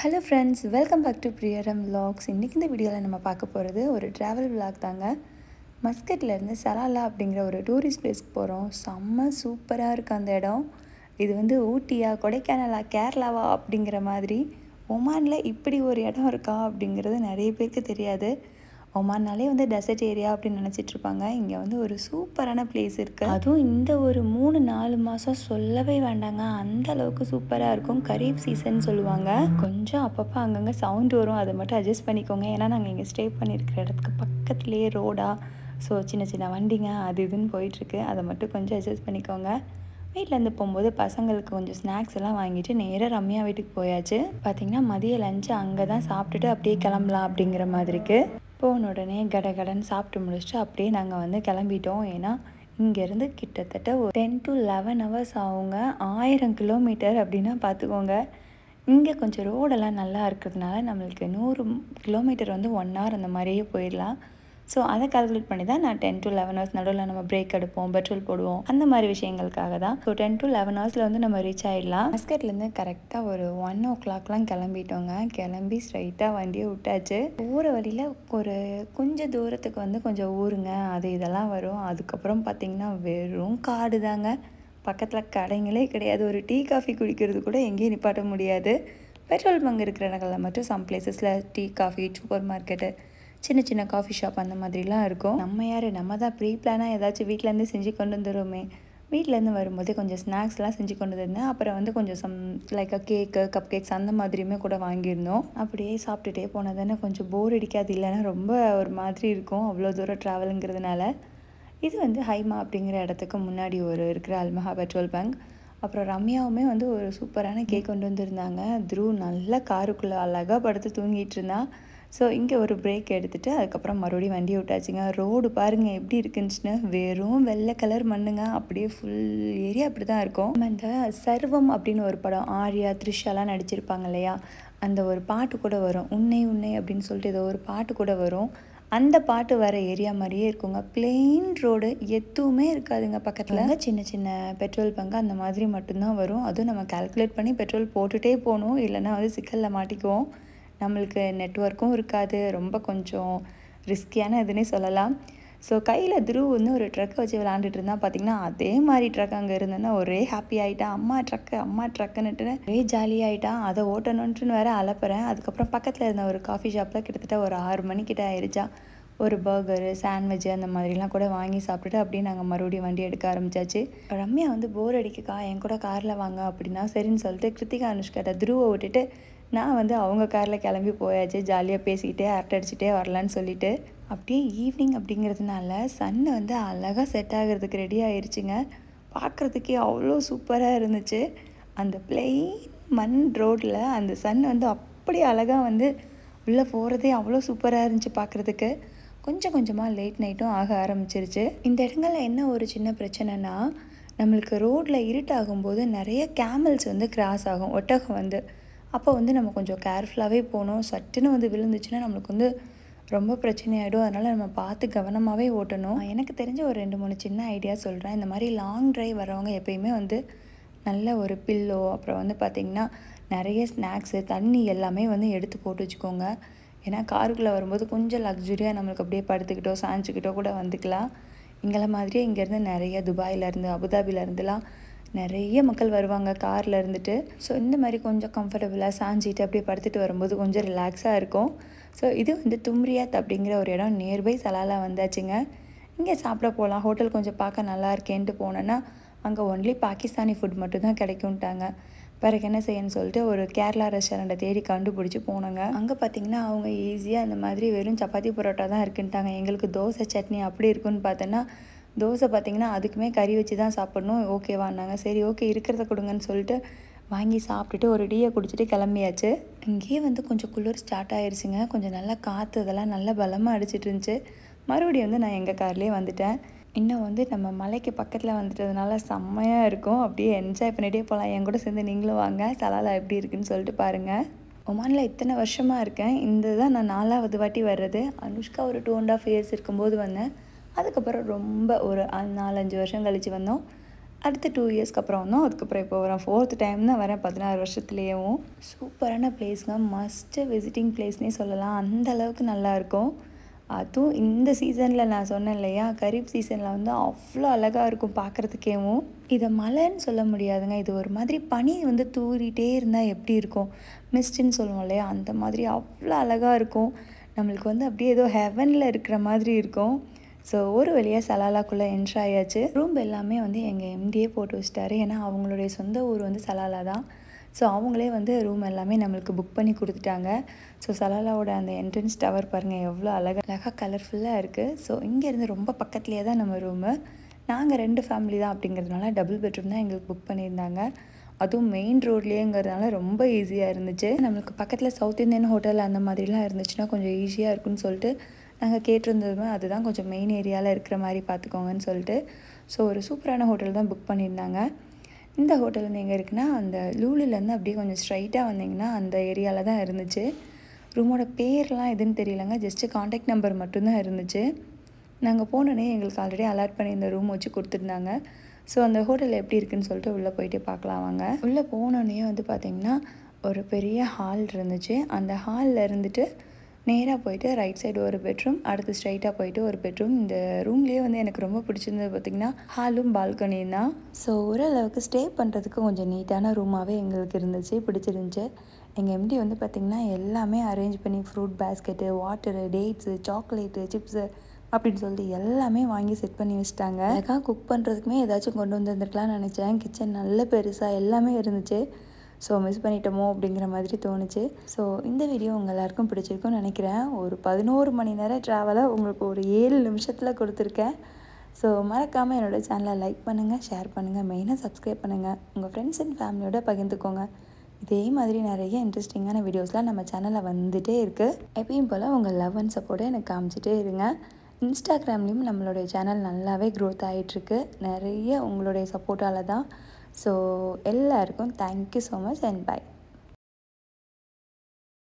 hello friends welcome back to Priyaram vlogs இன்றைக்கி இந்த வீடியோவில் நம்ம பார்க்க போகிறது ஒரு ட்ராவல் விலாக் தாங்க மஸ்கட்லேருந்து சலாலா அப்படிங்கிற ஒரு டூரிஸ்ட் பிளேஸ்க்கு போகிறோம் செம்ம சூப்பராக இருக்குது அந்த இடம் இது வந்து ஊட்டியா கொடைக்கானலா கேரளாவா அப்படிங்கிற மாதிரி ஒமானில் இப்படி ஒரு இடம் இருக்கா அப்படிங்கிறது நிறைய பேருக்கு தெரியாது ஒமான்னாலே வந்து டெசர்ட் ஏரியா அப்படின்னு நினச்சிட்ருப்பாங்க இங்கே வந்து ஒரு சூப்பரான பிளேஸ் இருக்குது அதுவும் இந்த ஒரு மூணு நாலு மாதம் சொல்லவே வேண்டாங்க அந்த அளவுக்கு சூப்பராக இருக்கும் கரீப் சீசன் சொல்லுவாங்க கொஞ்சம் அப்பப்போ அங்கங்கே சவுண்ட் வரும் அதை மட்டும் அட்ஜஸ்ட் பண்ணிக்கோங்க ஏன்னா நாங்கள் இங்கே ஸ்டே பண்ணியிருக்கிற இடத்துக்கு பக்கத்துலேயே ரோடாக ஸோ சின்ன சின்ன வண்டிங்க அது இதுன்னு போயிட்டுருக்கு அதை மட்டும் கொஞ்சம் அட்ஜஸ்ட் பண்ணிக்கோங்க வீட்டிலேருந்து போகும்போது பசங்களுக்கு கொஞ்சம் ஸ்நாக்ஸ் எல்லாம் வாங்கிட்டு நேராக ரம்யா வீட்டுக்கு போயாச்சு பார்த்தீங்கன்னா மதிய லஞ்சு அங்கே தான் சாப்பிட்டுட்டு அப்படியே கிளம்பலாம் அப்படிங்கிற மாதிரிக்கு போன உடனே கடகடன் சாப்பிட்டு முடிச்சுட்டு அப்படியே நாங்கள் வந்து கிளம்பிட்டோம் ஏன்னா இங்கேருந்து கிட்டத்தட்ட ஒரு டென் டு லெவன் ஹவர்ஸ் ஆகுங்க ஆயிரம் கிலோமீட்டர் அப்படின்னா பார்த்துக்கோங்க இங்கே கொஞ்சம் ரோடெல்லாம் நல்லா இருக்கிறதுனால நம்மளுக்கு நூறு கிலோமீட்டர் வந்து ஒன் ஹவர் அந்த மாதிரியே போயிடலாம் ஸோ அதை கால்குலேட் பண்ணி தான் நான் டென் டு லெவன் ஹவர்ஸ் நடுவில் நம்ம பிரேக் எடுப்போம் பெட்ரோல் போடுவோம் அந்த மாதிரி விஷயங்களுக்காக தான் ஸோ டென் டு லெவன் ஹவர்ஸில் வந்து நம்ம ரீச் ஆகிடலாம் மஸ்கட்லேருந்து கரெக்டாக ஒரு ஒன் ஓ கிளாக்லாம் கிளம்பிட்டோங்க கிளம்பி ஸ்ட்ரைட்டாக வண்டியை விட்டாச்சு ஊற வழியில் ஒரு கொஞ்சம் தூரத்துக்கு வந்து கொஞ்சம் ஊருங்க அது இதெல்லாம் வரும் அதுக்கப்புறம் பார்த்திங்கன்னா வெறும் காடு தாங்க பக்கத்தில் கடைங்களே கிடையாது ஒரு டீ காஃபி குடிக்கிறது கூட எங்கேயும் நிப்பாட்ட முடியாது பெட்ரோல் பங்கு இருக்கிற இடங்களில் மட்டும் சம் பிளேசஸில் டீ காஃபி சூப்பர் மார்க்கெட்டு சின்ன சின்ன காஃபி ஷாப் அந்த மாதிரிலாம் இருக்கும் நம்ம யார் நம்ம தான் ப்ரீ பிளானாக ஏதாச்சும் வீட்டிலேருந்து செஞ்சு கொண்டு வந்துடுவோமே வீட்டிலேருந்து வரும்போது கொஞ்சம் ஸ்நாக்ஸ்லாம் செஞ்சு கொண்டு வந்திருந்தேன் அப்புறம் வந்து கொஞ்சம் some like cake cupcakes அந்த மாதிரியுமே கூட வாங்கியிருந்தோம் அப்படியே சாப்பிட்டுட்டே போனால் தானே கொஞ்சம் போர் அடிக்காது இல்லைன்னா ரொம்ப ஒரு மாதிரி இருக்கும் அவ்வளோ தூரம் ட்ராவலுங்கிறதுனால இது வந்து ஹைமா அப்படிங்கிற இடத்துக்கு முன்னாடி ஒரு இருக்கிற அல்மஹா பெட்ரோல் பங்க் அப்புறம் ரம்யாவுமே வந்து ஒரு சூப்பரான கேக் கொண்டு வந்திருந்தாங்க த்ரூ நல்லா காருக்குள்ளே அழகாக படுத்து தூங்கிட்டு இருந்தான் ஸோ இங்கே ஒரு பிரேக் எடுத்துகிட்டு அதுக்கப்புறம் மறுபடியும் வண்டியை விட்டாச்சுங்க ரோடு பாருங்கள் எப்படி இருக்குன்னுச்சுன்னா வெறும் வெள்ளை கலர் மண்ணுங்க அப்படியே ஃபுல் ஏரியா அப்படி தான் இருக்கும் நம்ம இந்த சர்வம் அப்படின்னு ஒரு படம் ஆர்யா த்ரிஷாலாம் நடிச்சிருப்பாங்க இல்லையா அந்த ஒரு பாட்டு கூட வரும் உன்னை உன்னை அப்படின்னு சொல்லிட்டு ஏதோ ஒரு பாட்டு கூட வரும் அந்த பாட்டு வர ஏரியா மாதிரியே இருக்குங்க பிளெயின் ரோடு எதுவுமே இருக்காதுங்க பக்கத்தில் சின்ன சின்ன பெட்ரோல் பங்கு அந்த மாதிரி மட்டும்தான் வரும் அதுவும் நம்ம கால்குலேட் பண்ணி பெட்ரோல் போட்டுகிட்டே போகணும் இல்லைன்னா அது சிக்கலில் மாட்டிக்குவோம் நம்மளுக்கு நெட்ஒர்க்கும் இருக்காது ரொம்ப கொஞ்சம் ரிஸ்கியான இதுன்னே சொல்லலாம் ஸோ கையில் துருவ் வந்து ஒரு ட்ரக்கை வச்சு விளாண்டுட்டு இருந்தால் பார்த்தீங்கன்னா அதே மாதிரி ட்ரக் அங்கே இருந்தேன்னா ஒரே ஹாப்பி ஆகிட்டான் அம்மா ட்ரக்கு அம்மா ட்ரக்குன்னுட்டு ஒரே ஆகிட்டான் அதை ஓட்டணுன்ட்டுன்னு வேற அலப்புறேன் அதுக்கப்புறம் பக்கத்தில் இருந்த ஒரு காஃபி ஷாப்பில் கிட்டத்தட்ட ஒரு ஆறு மணிக்கிட்ட ஆயிடுச்சா ஒரு பர்கரு சாண்ட்விஜ் அந்த மாதிரிலாம் கூட வாங்கி சாப்பிட்டுட்டு அப்படியே நாங்கள் மறுபடியும் வண்டி எடுக்க ஆரம்பிச்சாச்சு ரம்யா வந்து போர் அடிக்குக்கா என் கூட காரில் வாங்க அப்படின்னா சரின்னு சொல்லிட்டு கிருத்திகா அனுஷ்கிட்ட துருவை விட்டுட்டு நான் வந்து அவங்க காரில் கிளம்பி போயாச்சு ஜாலியாக பேசிக்கிட்டே அரட்டை அடிச்சுட்டே வரலான்னு சொல்லிட்டு அப்படியே ஈவினிங் அப்படிங்கிறதுனால சன்னு வந்து அழகாக செட் ஆகிறதுக்கு ரெடி ஆயிடுச்சுங்க பார்க்குறதுக்கே அவ்வளோ சூப்பராக இருந்துச்சு அந்த பிளெயின் மண் ரோட்டில் அந்த சன் வந்து அப்படி அழகாக வந்து உள்ளே போகிறதே அவ்வளோ சூப்பராக இருந்துச்சு பார்க்குறதுக்கு கொஞ்சம் கொஞ்சமாக லேட் நைட்டும் ஆக ஆரம்பிச்சிருச்சு இந்த இடங்களில் என்ன ஒரு சின்ன பிரச்சனைனா நம்மளுக்கு ரோட்டில் இருட்டாகும்போது நிறைய கேமல்ஸ் வந்து கிராஸ் ஆகும் ஒட்டகம் வந்து அப்போ வந்து நம்ம கொஞ்சம் கேர்ஃபுல்லாகவே போகணும் சட்டுன்னு வந்து விழுந்துச்சுன்னா நம்மளுக்கு வந்து ரொம்ப பிரச்சனையாயிடும் அதனால் நம்ம பார்த்து கவனமாகவே ஓட்டணும் எனக்கு தெரிஞ்ச ஒரு ரெண்டு மூணு சின்ன ஐடியா சொல்கிறேன் இந்த மாதிரி லாங் ட்ரைவ் வரவங்க எப்பயுமே வந்து நல்ல ஒரு பில்லோ அப்புறம் வந்து பார்த்திங்கன்னா நிறைய ஸ்நாக்ஸு தண்ணி எல்லாமே வந்து எடுத்து போட்டு வச்சுக்கோங்க ஏன்னா காருக்குள்ளே வரும்போது கொஞ்சம் லக்ஸுரியாக நம்மளுக்கு அப்படியே படுத்துக்கிட்டோ சாஞ்சிக்கிட்டோ கூட வந்துக்கலாம் எங்களை மாதிரியே இங்கேருந்து நிறைய துபாயிலேருந்து அபுதாபிலேருந்துலாம் நிறைய மக்கள் வருவாங்க காரில் இருந்துட்டு ஸோ இந்த மாதிரி கொஞ்சம் கம்ஃபர்டபுளாக சாஞ்சிட்டு அப்படியே படுத்துட்டு வரும்போது கொஞ்சம் ரிலாக்ஸாக இருக்கும் ஸோ இது வந்து தும்ரியாத் அப்படிங்கிற ஒரு இடம் நியர்பை சலாலாக வந்தாச்சுங்க இங்கே சாப்பிட போகலாம் ஹோட்டல் கொஞ்சம் பார்க்க நல்லா இருக்கேன்ட்டு போனோன்னா அங்கே ஒன்லி பாகிஸ்தானி ஃபுட் மட்டும்தான் கிடைக்கும்ட்டாங்க பிறகு என்ன செய்யன்னு சொல்லிட்டு ஒரு கேரளா ரெஸ்டாரண்ட்டை தேடி கண்டுபிடிச்சி போனாங்க அங்கே பார்த்தீங்கன்னா அவங்க ஈஸியாக அந்த மாதிரி வெறும் சப்பாத்தி பரோட்டா தான் இருக்குன்ட்டாங்க எங்களுக்கு தோசை சட்னி அப்படி இருக்குன்னு பார்த்தோன்னா தோசை பார்த்திங்கன்னா அதுக்குமே கறி வச்சு தான் சாப்பிடணும் ஓகேவான்னாங்க சரி ஓகே இருக்கிறத கொடுங்கன்னு சொல்லிட்டு வாங்கி சாப்பிட்டுட்டு ஒரு டீயை குடிச்சிட்டு கிளம்பியாச்சு இங்கேயே வந்து கொஞ்சம் குளிர் ஸ்டார்ட் ஆயிடுச்சுங்க கொஞ்சம் நல்லா காற்று இதெல்லாம் நல்லா பலமாக அடிச்சிட்டு இருந்துச்சு மறுபடியும் வந்து நான் எங்கள் கார்லேயே வந்துட்டேன் இன்னும் வந்து நம்ம மலைக்கு பக்கத்தில் வந்துட்டதுனால செம்மையாக இருக்கும் அப்படியே என்ஜாய் பண்ணிகிட்டே போகலாம் என் கூட சேர்ந்து நீங்களும் வாங்க சலாலா எப்படி இருக்குன்னு சொல்லிட்டு பாருங்கள் ஒமானில் இத்தனை வருஷமாக இருக்கேன் இந்த தான் நான் நாலாவது வாட்டி வர்றது அனுஷ்கா ஒரு டூ அண்ட் ஆஃப் இயர்ஸ் இருக்கும்போது வந்தேன் அதுக்கப்புறம் ரொம்ப ஒரு நாலஞ்சு வருஷம் கழித்து வந்தோம் அடுத்த டூ இயர்ஸ்க்கு அப்புறம் வந்தோம் அதுக்கப்புறம் இப்போ வரேன் ஃபோர்த் டைம் தான் வரேன் பதினாறு வருஷத்துலேயும் சூப்பரான பிளேஸ்ங்க மஸ்ட்டு விசிட்டிங் பிளேஸ்னே சொல்லலாம் அந்த அளவுக்கு நல்லாயிருக்கும் அதுவும் இந்த சீசனில் நான் சொன்னேன் இல்லையா கரீப் சீசனில் வந்து அவ்வளோ அழகாக இருக்கும் பார்க்குறதுக்கேவும் இதை மழைன்னு சொல்ல முடியாதுங்க இது ஒரு மாதிரி பனி வந்து தூரிகிட்டே இருந்தால் எப்படி இருக்கும் மிஸ்டின்னு சொல்லுவோம் இல்லையா அந்த மாதிரி அவ்வளோ அழகாக இருக்கும் நம்மளுக்கு வந்து அப்படியே ஏதோ ஹெவனில் இருக்கிற மாதிரி இருக்கும் ஸோ ஒரு வழியாக சலாலாக்குள்ளே என்ட்ரு ஆயாச்சு ரூம் எல்லாமே வந்து எங்கள் எம்டியே போட்டு வச்சிட்டாரு ஏன்னா அவங்களுடைய சொந்த ஊர் வந்து சலாலா தான் ஸோ அவங்களே வந்து ரூம் எல்லாமே நம்மளுக்கு புக் பண்ணி கொடுத்துட்டாங்க ஸோ சலாலாவோட அந்த என்ட்ரன்ஸ் டவர் பாருங்கள் எவ்வளோ அழகாக அழகாக கலர்ஃபுல்லாக இருக்குது ஸோ இங்கேருந்து ரொம்ப பக்கத்துலேயே தான் நம்ம ரூமு நாங்கள் ரெண்டு ஃபேமிலி தான் அப்படிங்கிறதுனால டபுள் பெட்ரூம் தான் எங்களுக்கு புக் பண்ணியிருந்தாங்க அதுவும் மெயின் ரோட்லேயேங்கிறதுனால ரொம்ப ஈஸியாக இருந்துச்சு நம்மளுக்கு பக்கத்தில் சவுத் இந்தியன் ஹோட்டல் அந்த மாதிரிலாம் இருந்துச்சுன்னா கொஞ்சம் ஈஸியாக இருக்குன்னு சொல்லிட்டு நாங்கள் கேட்டிருந்ததுமே அதுதான் கொஞ்சம் மெயின் ஏரியாவில் இருக்கிற மாதிரி பார்த்துக்கோங்கன்னு சொல்லிட்டு ஸோ ஒரு சூப்பரான ஹோட்டல் தான் புக் பண்ணியிருந்தாங்க இந்த ஹோட்டல் வந்து எங்கே இருக்குன்னா அந்த லூலுலேருந்து அப்படியே கொஞ்சம் ஸ்ட்ரைட்டாக வந்தீங்கன்னா அந்த ஏரியாவில் தான் இருந்துச்சு ரூமோட பேர்லாம் எதுன்னு தெரியலங்க ஜஸ்ட்டு காண்டாக்ட் நம்பர் மட்டும்தான் இருந்துச்சு நாங்கள் போனோன்னே எங்களுக்கு ஆல்ரெடி அலாட் பண்ணி இந்த ரூம் வச்சு கொடுத்துருந்தாங்க ஸோ அந்த ஹோட்டல் எப்படி இருக்குன்னு சொல்லிட்டு உள்ளே போயிட்டு பார்க்கலாம் வாங்க உள்ளே போனோன்னே வந்து பார்த்திங்கன்னா ஒரு பெரிய ஹால் இருந்துச்சு அந்த ஹாலில் இருந்துட்டு நேராக போயிட்டு ரைட் சைடு ஒரு பெட்ரூம் அடுத்து ஸ்ட்ரைட்டாக போயிட்டு ஒரு பெட்ரூம் இந்த ரூம்லேயே வந்து எனக்கு ரொம்ப பிடிச்சிருந்தது பார்த்திங்கன்னா ஹாலும் பால்கனியும் தான் ஸோ ஓரளவுக்கு ஸ்டே பண்ணுறதுக்கு கொஞ்சம் நீட்டான ரூமாகவே எங்களுக்கு இருந்துச்சு பிடிச்சிருந்துச்சு எங்கள் எம்டி வந்து பார்த்திங்கன்னா எல்லாமே அரேஞ்ச் பண்ணி fruit basket water dates chocolate chips அப்படின்னு சொல்லி எல்லாமே வாங்கி செட் பண்ணி வச்சுட்டாங்க எனக்காக குக் பண்ணுறதுக்குமே ஏதாச்சும் கொண்டு வந்துருந்துருக்கலாம்னு நினச்சேன் கிச்சன் நல்ல பெருசாக எல்லாமே இருந்துச்சு ஸோ மிஸ் பண்ணிட்டோமோ அப்படிங்கிற மாதிரி தோணுச்சு ஸோ இந்த வீடியோ உங்கள் எல்லாருக்கும் பிடிச்சிருக்கும்னு நினைக்கிறேன் ஒரு பதினோரு மணி நேரம் ட்ராவலை உங்களுக்கு ஒரு ஏழு நிமிஷத்தில் கொடுத்துருக்கேன் ஸோ மறக்காமல் என்னோடய சேனலை லைக் பண்ணுங்கள் ஷேர் பண்ணுங்கள் மெயினாக சப்ஸ்கிரைப் பண்ணுங்கள் உங்கள் ஃப்ரெண்ட்ஸ் அண்ட் ஃபேமிலியோட பகிர்ந்துக்கோங்க இதே மாதிரி நிறைய இன்ட்ரெஸ்டிங்கான வீடியோஸ்லாம் நம்ம சேனலில் வந்துகிட்டே இருக்குது எப்பயும் போல் உங்கள் லவ் அண்ட் சப்போர்ட்டை எனக்கு காமிச்சிட்டே இருங்க இன்ஸ்டாகிராம்லேயும் நம்மளுடைய சேனல் நல்லாவே க்ரோத் ஆகிட்டுருக்கு நிறைய உங்களுடைய சப்போர்ட்டால் தான் ஸோ எல்லாருக்கும் thank you so much and by